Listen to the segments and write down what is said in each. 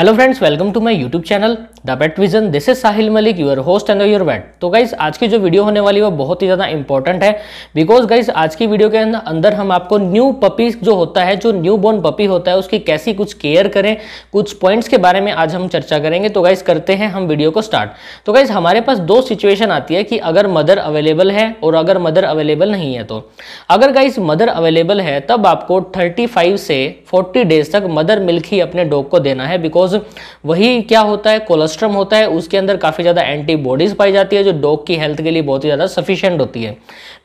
hello friends welcome to my YouTube channel the pet vision this is Sahil Malik your host and your pet तो guys आज की जो video होने वाली है वो बहुत ही ज़्यादा इंपॉर्टेंट है बिकॉज गाइज आज की वीडियो के अंदर हम आपको न्यू पपी जो होता है जो न्यू बॉर्न पपी होता है उसकी कैसी कुछ केयर करें कुछ पॉइंट्स के बारे में आज हम चर्चा करेंगे तो गाइज करते हैं हम वीडियो को स्टार्ट तो गाइज हमारे पास दो सिचुएशन आती है कि अगर मदर अवेलेबल है और अगर मदर अवेलेबल नहीं है तो अगर गाइज मदर अवेलेबल है तब आपको थर्टी से फोर्टी डेज तक मदर मिल्क ही अपने डॉग को देना है बिकॉज बिकॉज वही क्या होता है कोलेस्ट्रम होता है उसके अंदर काफ़ी ज़्यादा एंटीबॉडीज़ पाई जाती है जो डॉग की हेल्थ के लिए बहुत ही ज़्यादा सफिशियंट होती है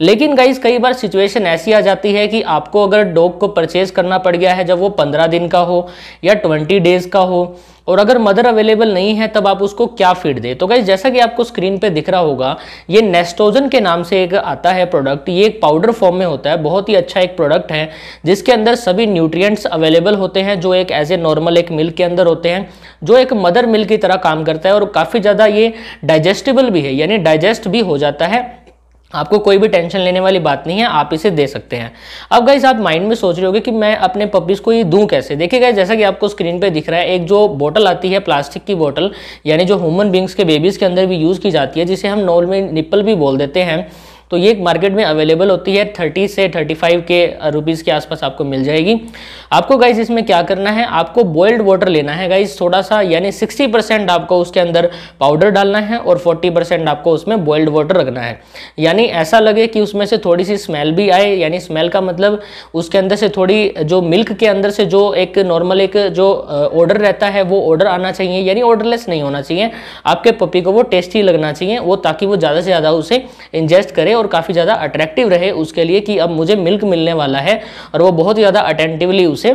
लेकिन गाइज कई बार सिचुएशन ऐसी आ जाती है कि आपको अगर डॉग को परचेज करना पड़ गया है जब वो पंद्रह दिन का हो या ट्वेंटी डेज़ का हो और अगर मदर अवेलेबल नहीं है तब आप उसको क्या फीड दें तो गाइज जैसा कि आपको स्क्रीन पे दिख रहा होगा ये नेस्टोजन के नाम से एक आता है प्रोडक्ट ये एक पाउडर फॉर्म में होता है बहुत ही अच्छा एक प्रोडक्ट है जिसके अंदर सभी न्यूट्रिएंट्स अवेलेबल होते हैं जो एक एज ए नॉर्मल एक मिल्क के अंदर होते हैं जो एक मदर मिल्क की तरह काम करता है और काफ़ी ज़्यादा ये डाइजेस्टिबल भी है यानी डाइजेस्ट भी हो जाता है आपको कोई भी टेंशन लेने वाली बात नहीं है आप इसे दे सकते हैं अब गाइस आप माइंड में सोच रहे होगे कि मैं अपने पपीज़ को ये दूं कैसे देखिए गाइस जैसा कि आपको स्क्रीन पे दिख रहा है एक जो बोतल आती है प्लास्टिक की बोतल यानी जो ह्यूमन बींग्स के बेबीज़ के अंदर भी यूज़ की जाती है जिसे हम नॉर्मल निप्पल भी बोल देते हैं तो ये मार्केट में अवेलेबल होती है थर्टी से थर्टी फाइव के रुपीज़ के आसपास आपको मिल जाएगी आपको गाइज इसमें क्या करना है आपको बॉइल्ड वाटर लेना है गाइज थोड़ा सा यानी सिक्सटी परसेंट आपको उसके अंदर पाउडर डालना है और फोर्टी परसेंट आपको उसमें बॉइल्ड वाटर रखना है यानी ऐसा लगे कि उसमें से थोड़ी सी स्मेल भी आए यानी स्मेल का मतलब उसके अंदर से थोड़ी जो मिल्क के अंदर से जो एक नॉर्मल एक जो ऑर्डर रहता है वो ऑर्डर आना चाहिए यानी ऑर्डरलेस नहीं होना चाहिए आपके पपी को वो टेस्टी लगना चाहिए वो ताकि वो ज़्यादा से ज़्यादा उसे इंजेस्ट करे और काफ़ी ज़्यादा अट्रैक्टिव रहे उसके लिए कि अब मुझे मिल्क मिलने वाला है और वो बहुत ही ज़्यादा अटेंटिवली उसे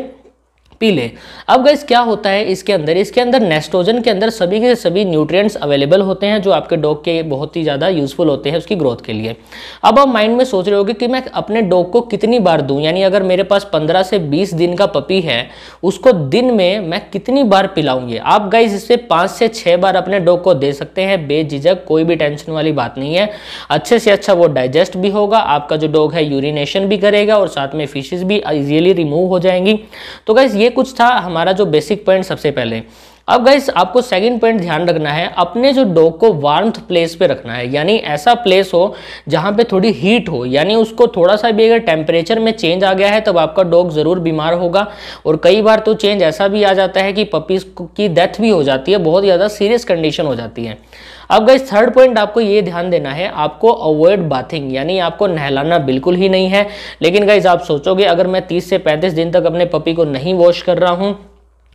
पी लें अब गैस क्या होता है इसके अंदर इसके अंदर नेस्ट्रोजन के अंदर सभी के सभी न्यूट्रिएंट्स अवेलेबल होते हैं जो आपके डॉग के बहुत ही ज़्यादा यूजफुल होते हैं उसकी ग्रोथ के लिए अब आप माइंड में सोच रहे होगे कि मैं अपने डॉग को कितनी बार दूँ यानी अगर मेरे पास पंद्रह से बीस दिन का पपी है उसको दिन में मैं कितनी बार पिलाऊंगी आप गाइज इससे पाँच से छः बार अपने डॉग को दे सकते हैं बेझिझक कोई भी टेंशन वाली बात नहीं है अच्छे से अच्छा वो डाइजेस्ट भी होगा आपका जो डॉग है यूरिनेशन भी करेगा और साथ में फिशेज भी इजीली रिमूव हो जाएंगी तो गाइज ये कुछ था हमारा जो बेसिक पॉइंट सबसे पहले अब गाइस आपको सेकंड पॉइंट ध्यान रखना है अपने जो डॉग को वार्म प्लेस पे रखना है यानी ऐसा प्लेस हो जहाँ पे थोड़ी हीट हो यानी उसको थोड़ा सा भी अगर टेम्परेचर में चेंज आ गया है तब आपका डॉग ज़रूर बीमार होगा और कई बार तो चेंज ऐसा भी आ जाता है कि पपीज़ की डेथ भी हो जाती है बहुत ज़्यादा सीरियस कंडीशन हो जाती है अब गई थर्ड पॉइंट आपको ये ध्यान देना है आपको अवॉइड बाथिंग यानी आपको नहलाना बिल्कुल ही नहीं है लेकिन गाइज आप सोचोगे अगर मैं तीस से पैंतीस दिन तक अपने पपी को नहीं वॉश कर रहा हूँ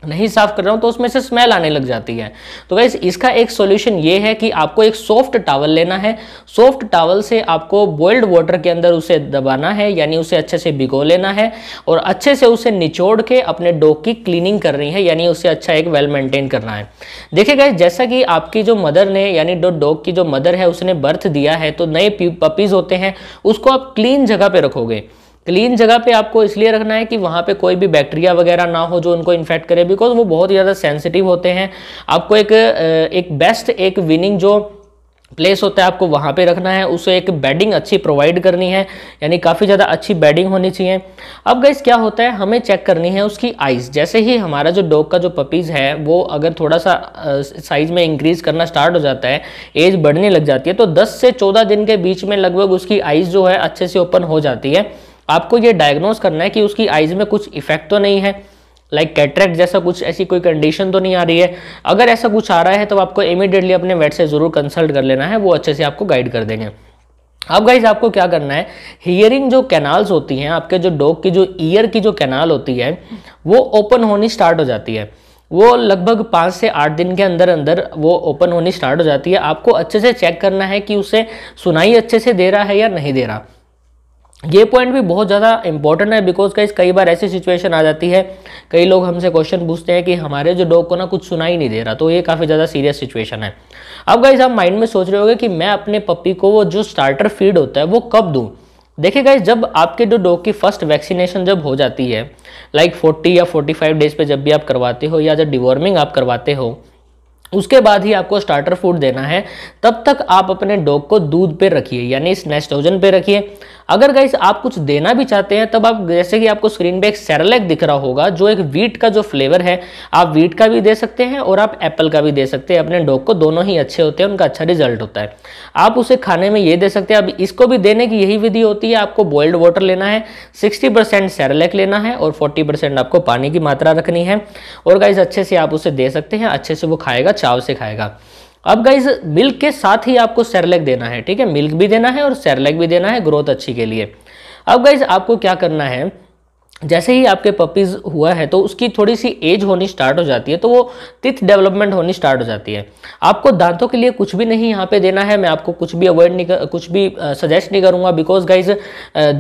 नहीं साफ कर रहा हूँ तो उसमें से स्मेल आने लग जाती है तो गाइज इसका एक सॉल्यूशन ये है कि आपको एक सॉफ्ट टावल लेना है सॉफ्ट टावल से आपको बॉइल्ड वाटर के अंदर उसे दबाना है यानी उसे अच्छे से भिगो लेना है और अच्छे से उसे निचोड़ के अपने डॉग की क्लीनिंग करनी है यानी उसे अच्छा एक वेल मेंटेन करना है देखिए गाइज जैसा कि आपकी जो मदर ने यानी जो डॉग की जो मदर है उसने बर्थ दिया है तो नए पपीज़ होते हैं उसको आप क्लीन जगह पर रखोगे क्लीन जगह पे आपको इसलिए रखना है कि वहाँ पे कोई भी बैक्टीरिया वगैरह ना हो जो उनको इन्फेक्ट करे बिकॉज वो बहुत ही ज़्यादा सेंसिटिव होते हैं आपको एक एक बेस्ट एक विनिंग जो प्लेस होता है आपको वहाँ पे रखना है उसे एक बेडिंग अच्छी प्रोवाइड करनी है यानी काफ़ी ज़्यादा अच्छी बेडिंग होनी चाहिए अब गैस क्या होता है हमें चेक करनी है उसकी आइज़ जैसे ही हमारा जो डॉग का जो पपीज़ है वो अगर थोड़ा सा साइज़ में इंक्रीज़ करना स्टार्ट हो जाता है एज बढ़ने लग जाती है तो दस से चौदह दिन के बीच में लगभग उसकी आइज़ जो है अच्छे से ओपन हो जाती है आपको ये डायग्नोज करना है कि उसकी आइज में कुछ इफेक्ट तो नहीं है लाइक like कैटरेक्ट जैसा कुछ ऐसी कोई कंडीशन तो नहीं आ रही है अगर ऐसा कुछ आ रहा है तो आपको इमीडिएटली अपने वेट से ज़रूर कंसल्ट कर लेना है वो अच्छे से आपको गाइड कर देंगे अब गाइज आपको क्या करना है हियरिंग जो कैनाल्स होती हैं आपके जो डॉग की जो ईयर की जो कैनाल होती है वो ओपन होनी स्टार्ट हो जाती है वो लगभग पाँच से आठ दिन के अंदर अंदर वो ओपन होनी स्टार्ट हो जाती है आपको अच्छे से चेक करना है कि उसे सुनाई अच्छे से दे रहा है या नहीं दे रहा ये पॉइंट भी बहुत ज़्यादा इंपॉर्टेंट है बिकॉज कई कई बार ऐसी सिचुएशन आ जाती है कई लोग हमसे क्वेश्चन पूछते हैं कि हमारे जो डॉग को ना कुछ सुनाई नहीं दे रहा तो ये काफ़ी ज़्यादा सीरियस सिचुएशन है अब गाइज आप माइंड में सोच रहे होगे कि मैं अपने पप्पी को वो जो स्टार्टर फीड होता है वो कब दूँ देखिए गाइज जब आपके जो डॉग की फर्स्ट वैक्सीनेशन जब हो जाती है लाइक फोर्टी या फोर्टी डेज पर जब भी आप करवाते हो या जब डिवॉर्मिंग आप करवाते हो उसके बाद ही आपको स्टार्टर फूड देना है तब तक आप अपने डॉग को दूध पे रखिए यानी स्नेस्ट ओजन पे रखिए अगर गाइस आप कुछ देना भी चाहते हैं तब आप जैसे कि आपको स्क्रीन पे एक सेरेलेक दिख रहा होगा जो एक वीट का जो फ्लेवर है आप वीट का भी दे सकते हैं और आप एप्पल का भी दे सकते हैं अपने डॉग को दोनों ही अच्छे होते हैं उनका अच्छा रिजल्ट होता है आप उसे खाने में ये दे सकते हैं अब इसको भी देने की यही विधि होती है आपको बॉइल्ड वाटर लेना है सिक्सटी परसेंट लेना है और फोर्टी आपको पानी की मात्रा रखनी है और गाइस अच्छे से आप उसे दे सकते हैं अच्छे से वो खाएगा चाव से खाएगा अब गाइज मिल्क के साथ ही आपको सेरलेक देना है ठीक है मिल्क भी देना है और सेरलेक भी देना है ग्रोथ अच्छी के लिए अब गाइज आपको क्या करना है जैसे ही आपके पपीज़ हुआ है तो उसकी थोड़ी सी एज होनी स्टार्ट हो जाती है तो वो तिथ डेवलपमेंट होनी स्टार्ट हो जाती है आपको दांतों के लिए कुछ भी नहीं यहाँ पे देना है मैं आपको कुछ भी अवॉइड नहीं कर कुछ भी सजेस्ट नहीं करूँगा बिकॉज गाइज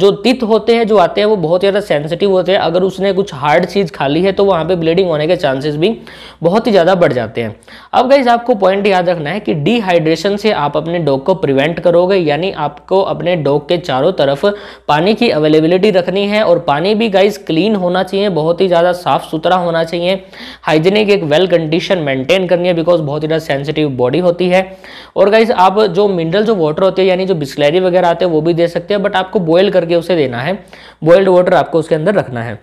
जो तिथ होते हैं जो आते हैं वो बहुत ज़्यादा सेंसिटिव होते हैं अगर उसने कुछ हार्ड चीज़ खा ली है तो वहाँ पर ब्लीडिंग होने के चांसेज भी बहुत ही ज़्यादा बढ़ जाते हैं अब गाइज आपको पॉइंट याद रखना है कि डिहाइड्रेशन से आप अपने डॉग को प्रिवेंट करोगे यानी आपको अपने डॉग के चारों तरफ पानी की अवेलेबिलिटी रखनी है और पानी भी गाइज गाइज क्लीन होना चाहिए बहुत ही ज़्यादा साफ सुथरा होना चाहिए हाइजीनिक एक वेल कंडीशन मेंटेन करनी है बिकॉज बहुत ही ज़्यादा सेंसिटिव बॉडी होती है और गाइज आप जो मिनरल जो वाटर होती है यानी जो बिस्लैरी वगैरह आते हैं वो भी दे सकते हैं बट आपको बॉयल करके उसे देना है बॉयल्ड वाटर आपको उसके अंदर रखना है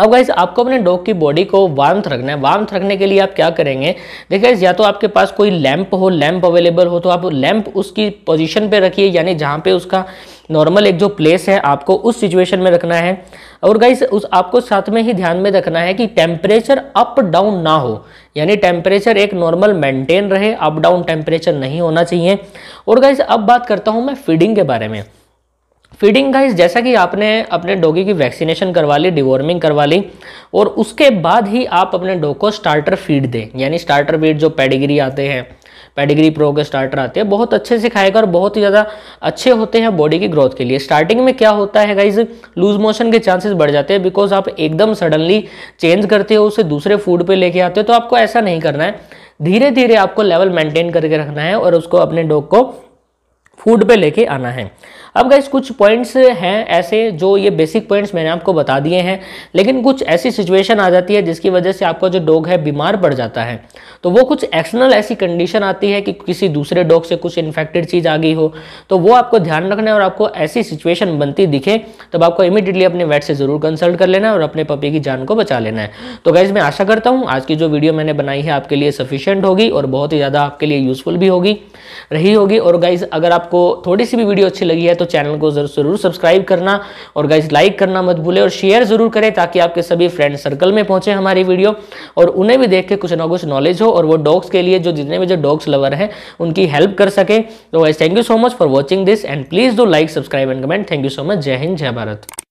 अब गाइज आपको अपने डॉग की बॉडी को वार्म रखना है वार्म रखने के लिए आप क्या करेंगे देखिए या तो आपके पास कोई लैंप हो लैंप अवेलेबल हो तो आप लैंप उसकी पोजीशन पे रखिए यानी जहाँ पे उसका नॉर्मल एक जो प्लेस है आपको उस सिचुएशन में रखना है और गाइस उस आपको साथ में ही ध्यान में रखना है कि टेम्परेचर अप डाउन ना हो यानी टेम्परेचर एक नॉर्मल मेंटेन रहे अप डाउन टेम्परेचर नहीं होना चाहिए और गाइस अब बात करता हूँ मैं फीडिंग के बारे में फीडिंग गाइस जैसा कि आपने अपने डोगी की वैक्सीनेशन करवा ली डिवॉर्मिंग करवा ली और उसके बाद ही आप अपने डॉग को स्टार्टर फीड दें यानी स्टार्टर फीड जो पेडिग्री आते हैं पेडिग्री प्रो के स्टार्टर आते हैं बहुत अच्छे से खाएगा और बहुत ही ज़्यादा अच्छे होते हैं बॉडी की ग्रोथ के लिए स्टार्टिंग में क्या होता है गाइज लूज मोशन के चांसेस बढ़ जाते हैं बिकॉज आप एकदम सडनली चेंज करते हो उसे दूसरे फूड पर लेके आते हो तो आपको ऐसा नहीं करना है धीरे धीरे आपको लेवल मेंटेन करके रखना है और उसको अपने डॉग को फूड पे लेके आना है अब गाइज कुछ पॉइंट्स हैं ऐसे जो ये बेसिक पॉइंट्स मैंने आपको बता दिए हैं लेकिन कुछ ऐसी सिचुएशन आ जाती है जिसकी वजह से आपका जो डॉग है बीमार पड़ जाता है तो वो कुछ एक्सटर्नल ऐसी कंडीशन आती है कि किसी दूसरे डॉग से कुछ इन्फेक्टेड चीज़ आ गई हो तो वो आपको ध्यान रखना है और आपको ऐसी सिचुएशन बनती दिखे तब आपको इमीडिएटली अपने वेट से ज़रूर कंसल्ट कर लेना है और अपने पपी की जान को बचा लेना है तो गाइज़ मैं आशा करता हूँ आज की जो वीडियो मैंने बनाई है आपके लिए सफिशियंट होगी और बहुत ही ज़्यादा आपके लिए यूज़फुल भी होगी रही होगी और गाइज अगर आपको थोड़ी सी भी वीडियो अच्छी लगी है तो चैनल को ज़रूर सब्सक्राइब करना और गाइज लाइक करना मत भूले और शेयर ज़रूर करें ताकि आपके सभी फ्रेंड सर्कल में पहुंचे हमारी वीडियो और उन्हें भी देख के कुछ ना कुछ नॉलेज हो और वो डॉग्स के लिए जो जितने भी जो डॉग्स लवर हैं उनकी हेल्प कर सके तो guys thank you so much for watching this and please do like subscribe and comment thank you so much जय हिंद जय भारत